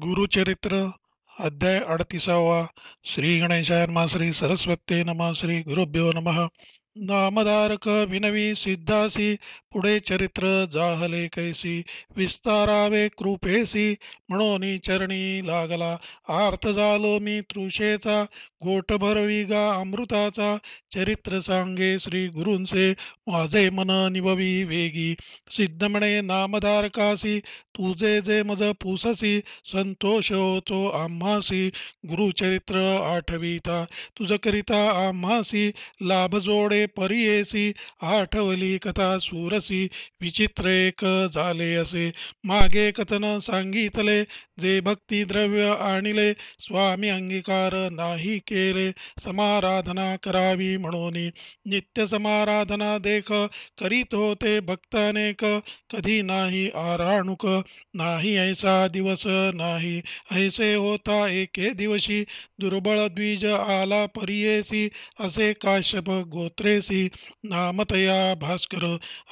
गुरुचरित्र अध्याय अडतीसावा श्री गणेशाय नमा श्री सरस्वते नमा श्री गुरुभ्यो नमः नामधारक विनवी सिद्धासी पुढे चरित्र जाहले कैसी विस्तारावे कृपेसी म्हणून चरणी लागला आर्थ झालो मी तृषेचा गोट गा अमृताचा चरित्र सांगे श्री गुरुंचे माझे मन निववी वेगी सिद्ध म्हणे नामधारकासी तुझे जे मज पुससी संतोष होतो आम्हासी गुरुचरित्र आठविता तुझ करिता आम्हासी लाभ जोडे परियेसी आठवली कथा सूरसी विचित्र एक झाले असे मागे कथन सांगितले जे भक्ती द्रव्य आणले स्वामी अंगीकार नाही केले समाराधना करावी म्हणून नित्य समाराधना देख करीत होते भक्तानेक कधी नाही आराणुक नाही ऐसा दिवस नाही ऐसे होता एके दिवशी दुर्बळ द्विज आला परियेसी असे काश्यप गोत्रे नाम तया भास्कर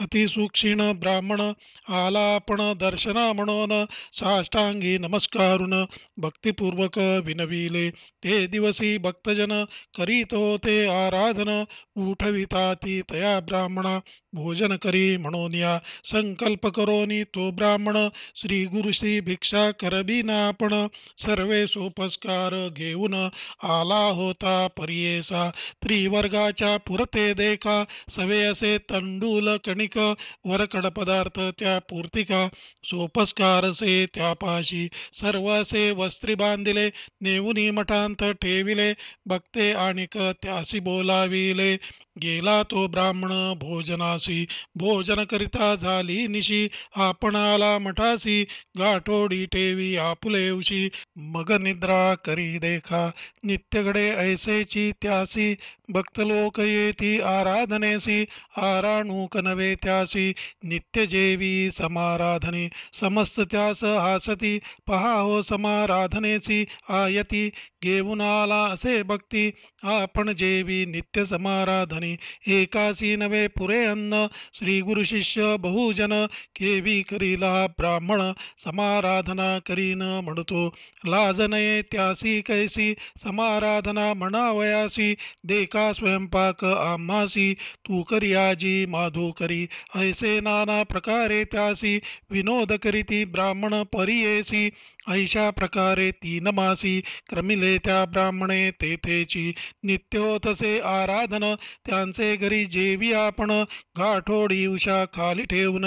ಅತಿ ಸೂಕ್ಷಿಣ ಬ್ರಾಹ್ಮಣ आलापण म्हणून साष्टांगी नमस्कारुन भक्तिपूर्वक विनविले ते दिवसी भक्तजन करीत ते आराधन उठविताती तया ब्राह्मणा भोजन करी म्हणून या संकल्प करोनी तो ब्राह्मण श्री गुरुशी भिक्षा करबी ना आपण सर्वे सोपस्कार घेऊन आला होता परियेसा त्रिवर्गाच्या पुरते देखा सवे असे तंडूल कणिक वरकड पदार्थ त्या पूर्तिका सोपस्कार से त्यापाशी सर्व असे वस्त्री बांधिले नेऊनी मठांत ठेविले बघते आणि त्यासी बोलाविले गेला तो ब्राह्मण भोजना उपासी भोजन करिता झाली निशी आपणाला मठासी गाठोडी ठेवी आपुले उशी मग निद्रा करी देखा नित्यगडे ऐसेची त्यासी भक्त लोक येती आराधनेसी आराणूक नवे त्यासी नित्य जेवी समाराधने समस्त त्यास हासती पहा हो समाराधनेसी आयती घेऊन असे भक्ती आपण जेवी नित्य समाराधनी, एकासी नवे पुरे अन्न श्री गुरु शिष्य बहुजन केवी करीला ब्राह्मण समाराधना करीन म्हणतो लाजनये त्यासी कैसी समाराधना म्हणावयासी देका स्वयंपाक आम्हासी तू आजी माधो करी ऐसे नाना प्रकारे त्यासी विनोद करीती ब्राह्मण परियेसी ऐशा प्रकारे तीन मासी क्रमिले त्या ब्राह्मणे तेथेची नित्योतसे आराधन त्यांचे घरी जेवी आपण गाठोडी उषा खाली ठेवून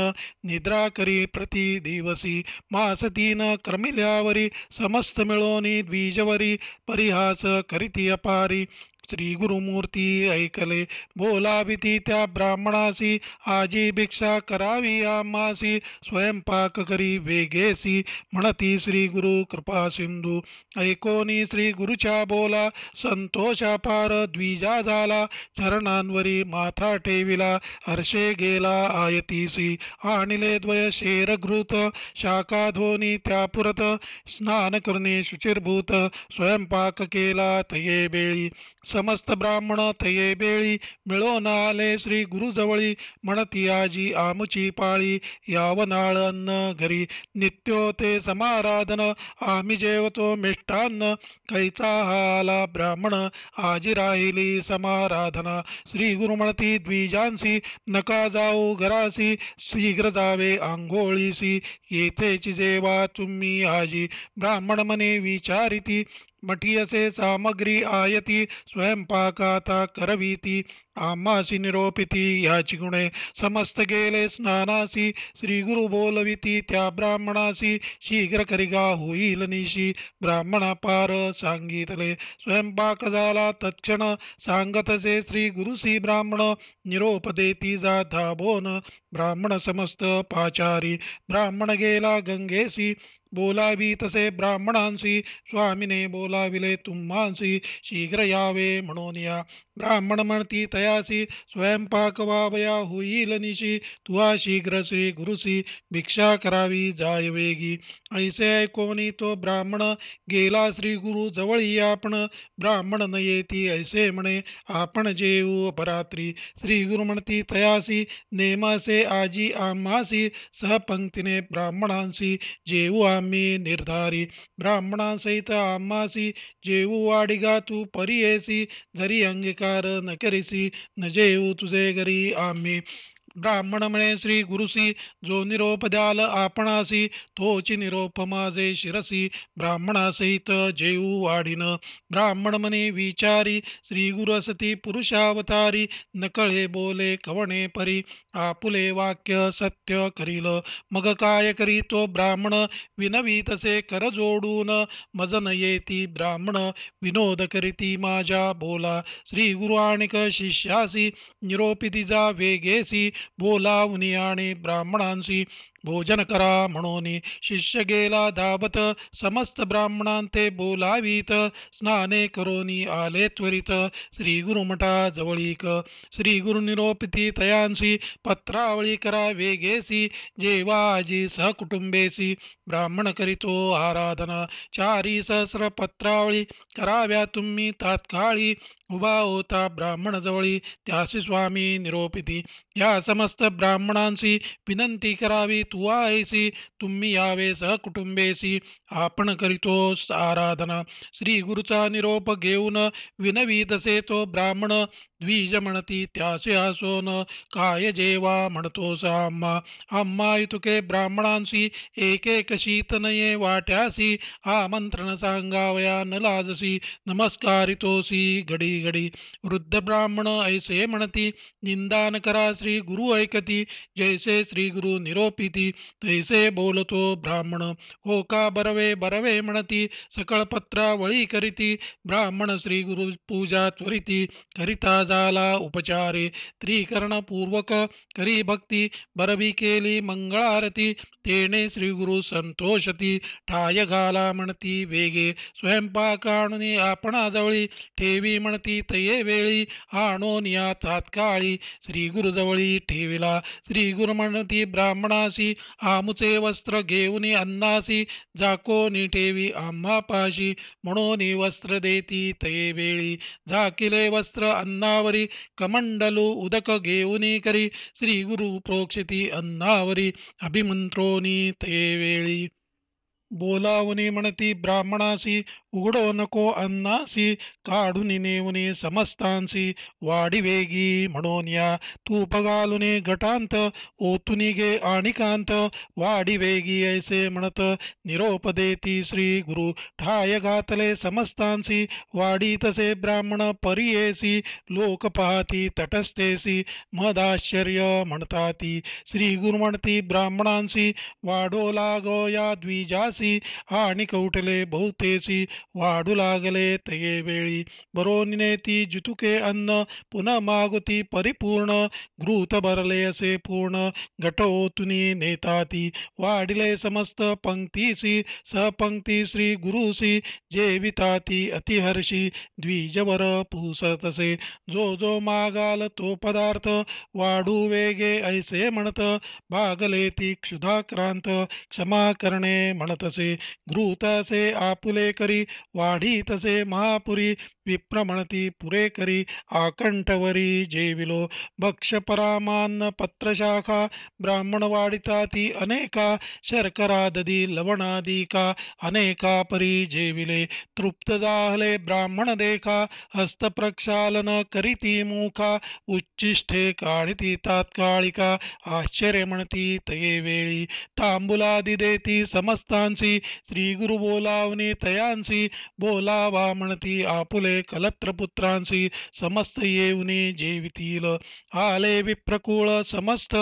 निद्रा करी प्रति दिवसी मास तीन क्रमिल्यावरी समस्त मिळोनी द्विजवरी परिहास करीती अपारी श्री गुरुमूर्ती ऐकले बोलाविती त्या ब्राह्मणासी आजी भिक्षा करावी आम्हासी स्वयंपाक करी वेगेसी म्हणती श्री गुरु कृपा सिंधू ऐकोनी श्री गुरुच्या बोला संतोषा पार द्विजा झाला चरणांवरी माथा ठेविला हर्षे गेला आयतीसी आणले द्वय शेरघृत शाखा धोनी पुरत स्नान करणे शुचिरभूत स्वयंपाक केला तये बेळी समस्त ब्राह्मण थये बेळी मिळोन आले श्री गुरुजवळी म्हणती आजी आमची पाळी नाळ अन्न घरी नित्यो ते समाराधन आम्ही जेवतो मिष्टान्न कैचा हाला ब्राह्मण आजी राहिली समाराधना श्री गुरु म्हणती द्विजांसी नका जाऊ घरासी शीघ्र जावे आंघोळीसी येथेची जेवा तुम्ही आजी ब्राह्मण मने विचारिती मठीयसे सामग्री आयती स्वयंपाकाता करवीती आम्हासी निरोपिती ह्याची गुणे समस्त गेले स्नानासी श्री गुरु बोलविती त्या ब्राह्मणासी शीघ्र करिगा होईल निशी ब्राह्मण पार सांगितले स्वयंपाक झाला तत्क्षण सांगतसे श्री गुरुसी ब्राह्मण निरोप देती जाधा धाबोन ब्राह्मण समस्त पाचारी ब्राह्मण गेला गंगेसी बोलावी तसे ब्राह्मणांशी स्वामीने बोलाविले तुम्हांशी शीघ्र यावे म्हणून या ब्राह्मण म्हणती तयासी स्वयंपाक वावया होईल निशी तुवा शीघ्र श्री गुरुसी भिक्षा करावी जाय वेगी ऐसे कोणी तो ब्राह्मण गेला श्री गुरु जवळी आपण ब्राह्मण न येती ऐसे म्हणे आपण जेऊ अपरात्री श्री गुरु म्हणती तयासी नेमासे आजी आम्हासी सहपंक्तीने ब्राह्मणांशी जेऊ आम्ही निर्धारी ब्राह्मणांसहित आम्हासी जेऊ वाडिगा तू येसी जरी अंगिका कार न करीसी न जेऊ तुझे घरी आम्ही ब्राह्मण म्हणे श्री गुरुसी जो निरोप द्याल आपणासी तोची निरोप माझे शिरसी ब्राह्मणासहित जेऊ वाढीन ब्राह्मण म्हणे विचारी श्री गुरुसती पुरुषावतारी नकळे बोले कवणे परी आपुले वाक्य सत्य करील मग काय करी तो ब्राह्मण विनवी तसे कर जोडून मजन येती ब्राह्मण विनोद करीती माझ्या बोला श्री गुरु आणिक शिष्यासी निरोपिती जा वेगेसी बोला आणि ब्राह्मणांशी भोजन करा म्हणून शिष्य गेला धावत समस्त ब्राह्मणांते बोलावीत स्नाने करोनी आले त्वरित श्री मठा जवळीक श्री गुरुनिरोपिती तयांशी पत्रावळी करा वेगेसी जेवाजी सहकुटुंबेसी ब्राह्मण करीतो आराधना चारी सहस्र पत्रावळी कराव्या तुम्ही तात्काळी उभा होता ब्राह्मण जवळी त्याशी स्वामी निरोपिती या समस्त ब्राह्मणांशी विनंती करावी तुवा ऐसी तुम्ही यावे सहकुटुंबेसी आपण करीतो आराधना श्री गुरुचा निरोप घेऊन विनवी तसे तो ब्राह्मण द्विज म्हणती त्यासे न काय जेवा म्हणतो आम्हा अम्मा इतुके ब्राह्मणांसी एकेक शीतनये वाट्यासी आमंत्रण सांगावया न लाजसी नमस्कारितोसी घडी घडी वृद्ध ब्राह्मण ऐसे म्हणती निंदान करा श्री गुरु ऐकती जैसे श्री गुरु निरोपिती तैसे बोलतो ब्राह्मण हो का बरवे बरवे म्हणती सकळ पत्रा वळी करीती ब्राह्मण श्री गुरु पूजा त्वरिती करिता झाला उपचारे त्रिकरणपूर्वक करी भक्ती बरबी केली मंगळारती तेने श्री गुरु संतोषती ठाय घाला म्हणती वेगे स्वयंपाक आपणाजवळी ठेवी म्हणती तये वेळी आणून या तात्काळी श्री गुरुजवळी ठेविला श्री गुरु म्हणती ब्राह्मणासी आमुचे वस्त्र घेऊन अन्नासी जाकोनी ठेवी आम्हा पाशी म्हणून वस्त्र देती तये वेळी झाकिले वस्त्र अन्नावरी कमंडलू उदक घेऊन करी श्री गुरु प्रोक्षिती अन्नावरी अभिमंत्रो ते वेळी बोलावणी म्हणती ब्राह्मणासी उघडो नको अन्नासी काढून नेऊने समस्तांसी वाढीवेगी म्हणून या तूप घालूने गटांत ओतुनी गे आणिकांत वाढीवेगी ऐसे म्हणत निरोप देती श्री गुरु ठाय घातले समस्तांसी वाडी तसे ब्राह्मण परियेसी लोक पाहती तटस्थेसी मदाश्चर्य म्हणताती श्री गुरु म्हणती ब्राह्मणांसी वाढो लागो या द्विजासी आणि कौटले बहुतेसी वाढू लागले तये वेळी बरोनिने ती जितुके अन्न पुन्हा मागती परिपूर्ण घृत भरले असे पूर्ण घटोतुनी नेताती वाढिले समस्त पंक्तीसी सपंक्ती श्री गुरुसी जेविताती अतिहर्षी द्विजवर पुसतसे जो जो मागाल तो पदार्थ वाढू वेगे ऐसे म्हणत भागले ती क्षुधाक्रांत क्षमा करणे म्हणतसे घृतासे आपुले करी वाढी तसे महापुरी विप्रमणती पुरे करी आकंठवरी जेविलो भक्ष परामान पत्रशाखा ब्राह्मणवाडिता ती अनेका शर्करा ददी लवणादी अनेका परी जेविले तृप्त जाहले ब्राह्मण देखा हस्तप्रक्षालन करीती मुखा उच्चिष्ठे काढिती तात्काळिका आश्चर्य म्हणती तये वेळी तांबुलादि देती समस्तांसी श्री गुरु बोलावणी तयांसी बोलावा म्हणती आपुले कलत्रपुत्रांसी समस्त येऊनी जेवितील आले विप्रकुळ समस्त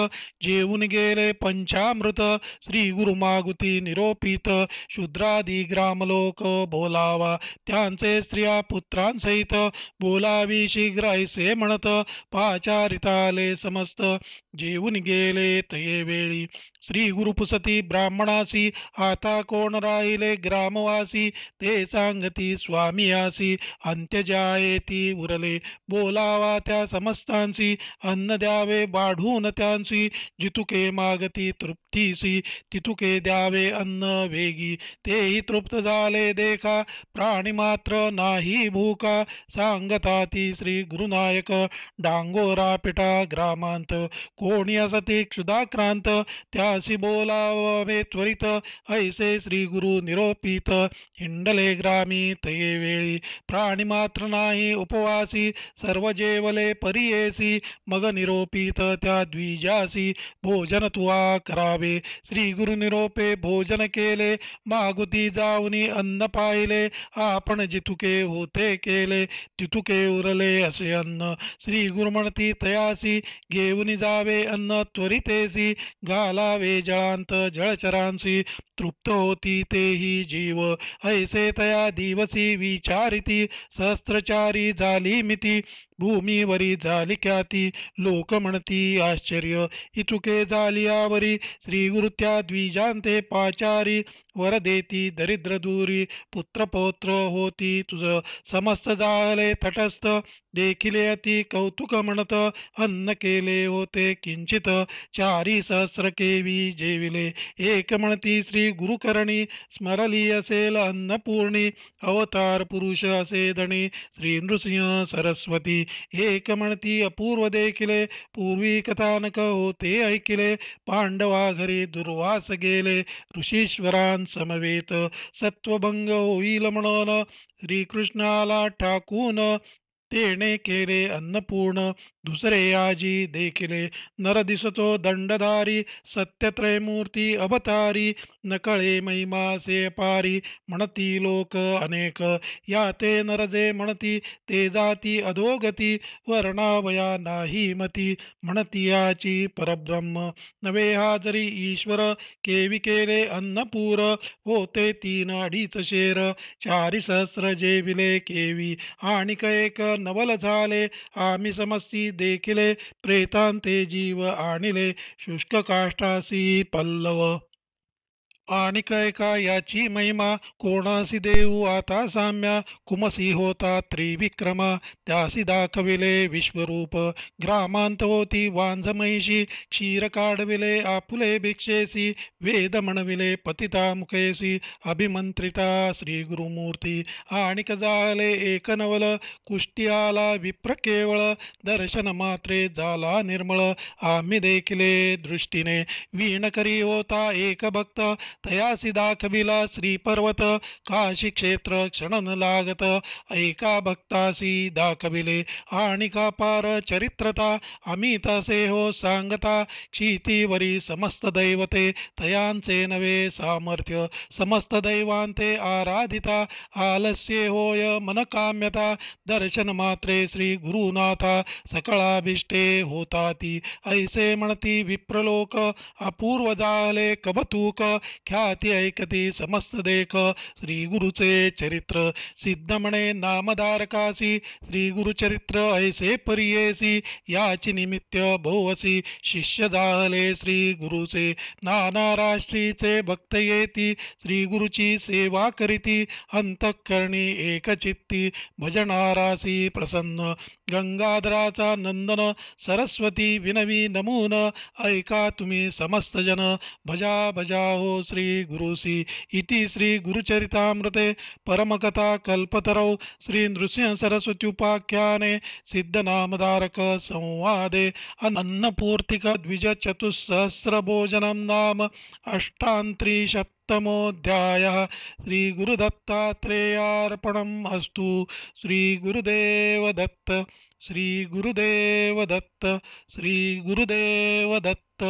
जेऊन गेले पंचामृत श्री गुरुमागुती निरोपित शूद्रादी ग्रामलोक बोलावा त्यांचे स्त्रिया पुत्रांसहित बोलावी शीघ्रायसे म्हणत पाचारिताले समस्त जेऊन गेले तये वेळी श्री गुरुपुसती ब्राह्मणासी आता कोण राहिले ग्रामवासी ते सांगती स्वामी आसी उरले बोलावा त्या समस्तांसी अन्न द्यावे बाढून त्यांसी जितुके मागती तृप्तीसी तितुके द्यावे अन्न वेगी तेही तृप्त झाले देखा प्राणी मात्र नाही भूका सांगता ती श्री गुरुनायक डांगोरा पिटा ग्रामांत कोणी असती क्षुदाक्रांत त्या बोलावे त्वरित ऐसे श्री गुरु निरोपित हिंडले ग्रामी तये वेळी प्राणी मात्र नाही उपवासी सर्व जेवले परियेसी मग निरोपित त्या द्विजासी भोजन तुवा करावे श्री गुरु निरोपे भोजन केले मागुती जाऊनी अन्न पाहिले आपण जितुके होते केले तितुके उरले असे अन्न श्री गुरु म्हणती तयासी घेऊन जावे अन्न त्वरितेसी घालावे वे जळांत जळचरांशी तृप्त होती तेही जीव ऐसे तया दिवसी विचारिती सहस्त्रचारी झाली मिती भूमीवरी झाली ख्याती लोक म्हणती आश्चर्य इतुके जालियावरी आवरी श्रीवृत्या द्विजांते पाचारी वर देती दरिद्र दूरी पुत्र पौत्र होती तुझ समस्त झाले तटस्थ देखिले अति कौतुक म्हणत अन्न केले होते किंचित चारी सहस्र केवी जेविले एक म्हणती श्री गुरुकरणी स्मरली असेल अन्नपूर्णी अवतार पुरुष असे धणी श्री नृसिंह सरस्वती हे एक अपूर्व देखिले पूर्वी कथानक होते ऐकिले पांडवा घरी दुर्वास गेले समवेत सत्वभंग होईल म्हणून श्रीकृष्णाला ठाकून तेने केले अन्नपूर्ण दुसरे आजी देखिले नर दिसतो दंडधारी सत्यत्रयमूर्ती अवतारी नकळे महिमासे पारी म्हणती लोक अनेक याते नरजे म्हणती ते जाती अधोगती वर्णावया नाही मती म्हणती याची परब्रह्म नवे जरी ईश्वर केवी केले अन्नपूर होते तीन अडीच शेर चारी सहस्र जेविले केवी आणि एक नवल झाले आम्ही समस्ती देखिले प्रेतांते जीव आणिले शुष्क काष्टासी पल्लव आणि काय याची महिमा कोणासी देऊ आता साम्या कुमसी होता त्रिविक्रमा त्यासी दाखविले विश्वरूप ग्रामांत होती वांझ महिषी क्षीर काढविले आपुले भिक्षेसी वेद म्हणविले पतिता मुखेसी अभिमंत्रिता श्री गुरुमूर्ती आणिक झाले एक नवल कुष्टी आला विप्र केवळ दर्शन मात्रे झाला निर्मळ आम्ही देखिले दृष्टीने वीणकरी होता एक भक्त तयासी कबिला श्री पर्वत काशी क्षेत्र क्षणन लागत ऐका भक्तासी कबिले आणि का पार चरित्रता अमिता सेहो सांगता क्षितीवरी समस्त दैवते तयांचे नवे सामर्थ्य समस्त दैवांते आराधिता आलस्ये होय मनकाम्यता दर्शन मात्रे श्री गुरुनाथा सकळाभिष्टे होता ती ऐसे म्हणती विप्रलोक अपूर्व जाले कबतूक ख्याती ऐकती समस्त देख श्री गुरुचे चरित्र सिद्ध म्हणे नामधारकासी श्री गुरुचरित्र ऐसे परियेसी याची निमित्त भोवसी शिष्य झाले श्री गुरुचे नाना राष्ट्रीचे भक्त येती श्री गुरुची सेवा करीती अंतकरणी एकचित्ती भजनारासी प्रसन्न गंगाधराचा नंदन सरस्वती विनवी नमून ऐका तुम्ही समस्त जन भजा भजा हो श्री गुरुसी इति श्री गुरुचरितामृते परमकथा कल्पतरौ श्री नृसिंह उपाख्याने सिद्धनामधारक संवादे अन्नपूर्तिक द्विजचतुस्सहस्रभोजनं नाम अष्टान्त्रिशत् श्री श्रीगुरुदत्तात्रेयार्पणम् अस्तु श्रीगुरुदेवदत्त श्रीगुरुदेवदत्त श्रीगुरुदेवदत्त